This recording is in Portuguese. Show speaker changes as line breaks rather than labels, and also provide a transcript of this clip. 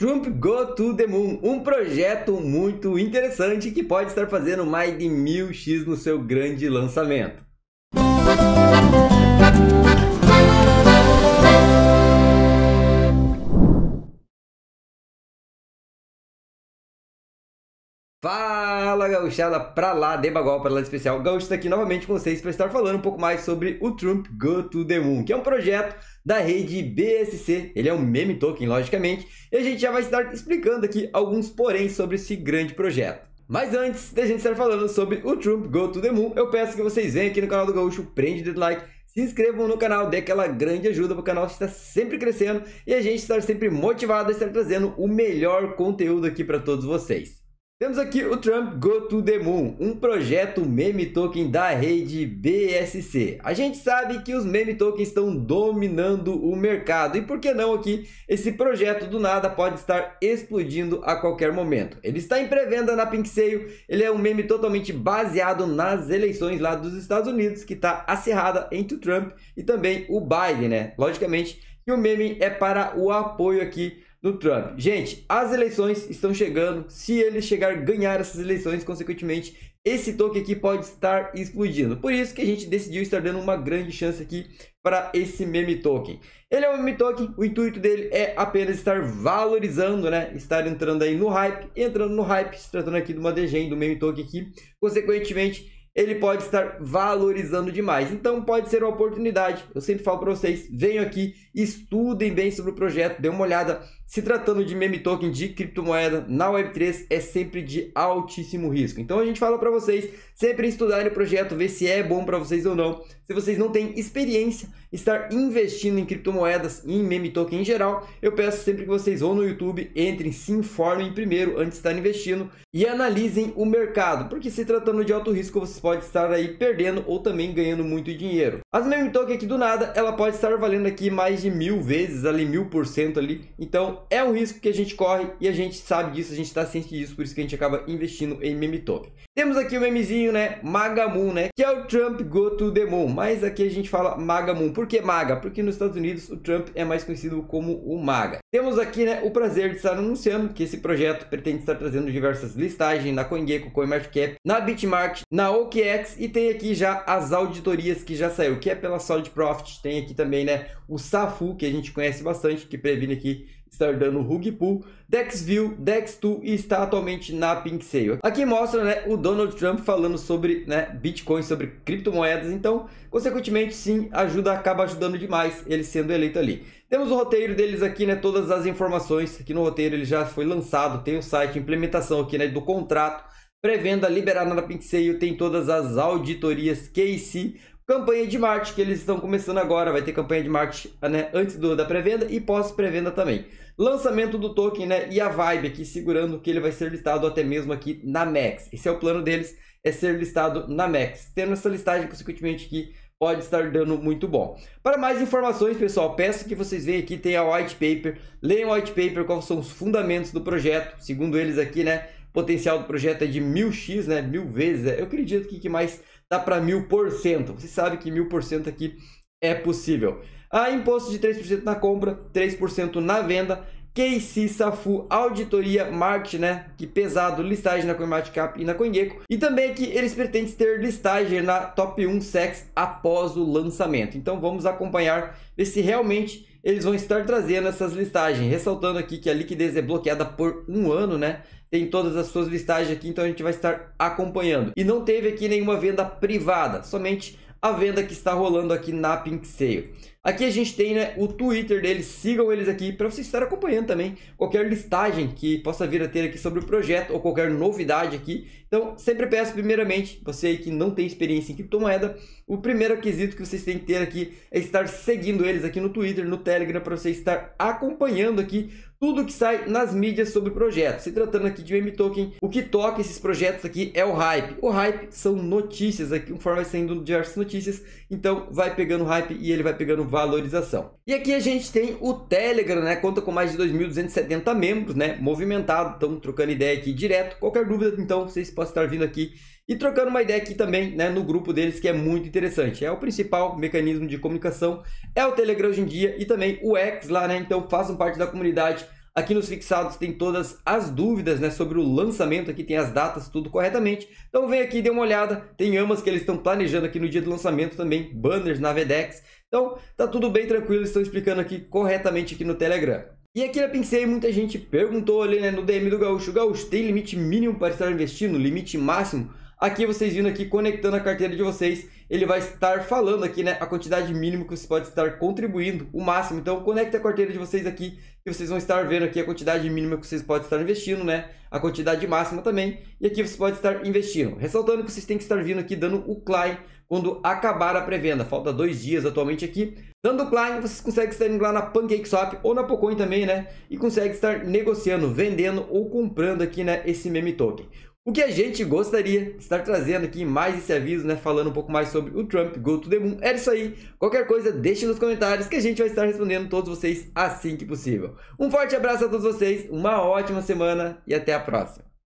Trump Go to the Moon, um projeto muito interessante que pode estar fazendo mais de mil x no seu grande lançamento. Fala! Fala gauchada pra lá, de bagual para lá de especial. Gaúcho está aqui novamente com vocês para estar falando um pouco mais sobre o Trump Go to the Moon, que é um projeto da rede BSC. Ele é um meme token, logicamente, e a gente já vai estar explicando aqui alguns porém sobre esse grande projeto. Mas antes da gente estar falando sobre o Trump Go to the Moon, eu peço que vocês venham aqui no canal do Gaúcho, prende o dedo like, se inscrevam no canal, dê aquela grande ajuda para o canal estar sempre crescendo e a gente estar sempre motivado a estar trazendo o melhor conteúdo aqui para todos vocês. Temos aqui o Trump Go to the Moon, um projeto meme token da rede BSC. A gente sabe que os meme tokens estão dominando o mercado e por que não aqui esse projeto do nada pode estar explodindo a qualquer momento. Ele está em pré-venda na Pinksale, ele é um meme totalmente baseado nas eleições lá dos Estados Unidos que está acirrada entre o Trump e também o Biden, né? Logicamente, e o meme é para o apoio aqui no Trump. Gente, as eleições estão chegando. Se ele chegar a ganhar essas eleições, consequentemente, esse token aqui pode estar explodindo. Por isso que a gente decidiu estar dando uma grande chance aqui para esse meme token. Ele é um meme token, o intuito dele é apenas estar valorizando, né? Estar entrando aí no hype, entrando no hype, se tratando aqui de uma degen do meme token aqui. Consequentemente, ele pode estar valorizando demais. Então pode ser uma oportunidade. Eu sempre falo para vocês, venham aqui, estudem bem sobre o projeto, dê uma olhada. Se tratando de meme token de criptomoeda na Web3 é sempre de altíssimo risco. Então a gente fala para vocês sempre estudarem o projeto, ver se é bom para vocês ou não. Se vocês não têm experiência estar investindo em criptomoedas e em meme token em geral, eu peço sempre que vocês ou no YouTube entrem, se informem primeiro antes de estar investindo e analisem o mercado, porque se tratando de alto risco vocês pode estar aí perdendo ou também ganhando muito dinheiro. As meme token aqui do nada, ela pode estar valendo aqui mais de mil vezes, ali mil por cento ali. Então é um risco que a gente corre e a gente sabe disso, a gente está ciente disso, por isso que a gente acaba investindo em meme token. Temos aqui o memezinho, né? Magamoon, né? Que é o Trump go to the moon. Mas aqui a gente fala Magamoon. Por que Maga? Porque nos Estados Unidos o Trump é mais conhecido como o Maga. Temos aqui né, o prazer de estar anunciando que esse projeto pretende estar trazendo diversas listagens na CoinGecko, CoinMarketCap, na BitMart, na OKEx e tem aqui já as auditorias que já saiu, que é pela Solid Profit, tem aqui também né, o SAFU, que a gente conhece bastante, que previne aqui dando Rug Pool, Dexview, Dex2 e está atualmente na Pink Sale. Aqui mostra né, o Donald Trump falando sobre né, Bitcoin, sobre criptomoedas, então, consequentemente, sim, ajuda, acaba ajudando demais ele sendo eleito ali. Temos o roteiro deles aqui, né, todas as informações, aqui no roteiro ele já foi lançado, tem o site, implementação aqui né, do contrato, pré-venda liberada na Pink Sale, tem todas as auditorias, case, Campanha de marketing que eles estão começando agora, vai ter campanha de marketing né, antes do, da pré-venda e pós-pré-venda também. Lançamento do token né, e a vibe aqui segurando que ele vai ser listado até mesmo aqui na Max. Esse é o plano deles, é ser listado na Max. Tendo essa listagem consequentemente aqui, pode estar dando muito bom. Para mais informações, pessoal, peço que vocês vejam aqui, tem a white paper, leiam o white paper, quais são os fundamentos do projeto, segundo eles aqui, né? potencial do projeto é de mil x, né? Mil vezes. Né? Eu acredito que, que mais dá para mil por cento. Você sabe que mil por cento aqui é possível. A ah, imposto de 3% na compra, 3% na venda. Casey, Safu, Auditoria, Marketing, né? Que pesado, listagem na CoinMarketCap e na CoinGecko. E também que eles pretendem ter listagem na Top 1 Sex após o lançamento. Então vamos acompanhar ver se realmente eles vão estar trazendo essas listagens. Ressaltando aqui que a liquidez é bloqueada por um ano, né? Tem todas as suas listagens aqui, então a gente vai estar acompanhando. E não teve aqui nenhuma venda privada, somente a venda que está rolando aqui na Pink Sale. Aqui a gente tem né, o Twitter deles, sigam eles aqui para vocês estarem acompanhando também qualquer listagem que possa vir a ter aqui sobre o projeto ou qualquer novidade aqui. Então, sempre peço primeiramente, você que não tem experiência em criptomoeda, o primeiro quesito que vocês têm que ter aqui é estar seguindo eles aqui no Twitter, no Telegram, para você estar acompanhando aqui tudo que sai nas mídias sobre o projeto. Se tratando aqui de m token, o que toca esses projetos aqui é o hype. O hype são notícias, aqui conforme vai saindo diversas notícias, então vai pegando hype e ele vai pegando valorização. E aqui a gente tem o Telegram, né? Conta com mais de 2.270 membros, né? Movimentado, estão trocando ideia aqui direto. Qualquer dúvida, então, vocês podem estar vindo aqui e trocando uma ideia aqui também, né, no grupo deles, que é muito interessante. É o principal mecanismo de comunicação, é o Telegram hoje em dia e também o X lá, né? Então façam parte da comunidade. Aqui nos fixados tem todas as dúvidas né, sobre o lançamento, aqui tem as datas, tudo corretamente. Então vem aqui e dê uma olhada, tem amas que eles estão planejando aqui no dia do lançamento também, banners na Vedex. Então tá tudo bem tranquilo, estão explicando aqui corretamente aqui no Telegram. E aqui na pensei, muita gente perguntou ali né, no DM do Gaúcho, Gaúcho, tem limite mínimo para estar investindo, limite máximo? Aqui vocês vindo aqui, conectando a carteira de vocês, ele vai estar falando aqui, né, a quantidade mínima que você pode estar contribuindo, o máximo. Então, conecte a carteira de vocês aqui e vocês vão estar vendo aqui a quantidade mínima que vocês podem estar investindo, né, a quantidade máxima também. E aqui você pode estar investindo. Ressaltando que vocês têm que estar vindo aqui dando o CLAI quando acabar a pré-venda. Falta dois dias atualmente aqui. Dando play, vocês conseguem estar indo lá na PancakeSwap ou na Pocoin também, né? E consegue estar negociando, vendendo ou comprando aqui, né, esse meme token. O que a gente gostaria de estar trazendo aqui mais esse aviso, né? Falando um pouco mais sobre o Trump Go to the Moon. Era é isso aí. Qualquer coisa, deixe nos comentários que a gente vai estar respondendo todos vocês assim que possível. Um forte abraço a todos vocês, uma ótima semana e até a próxima.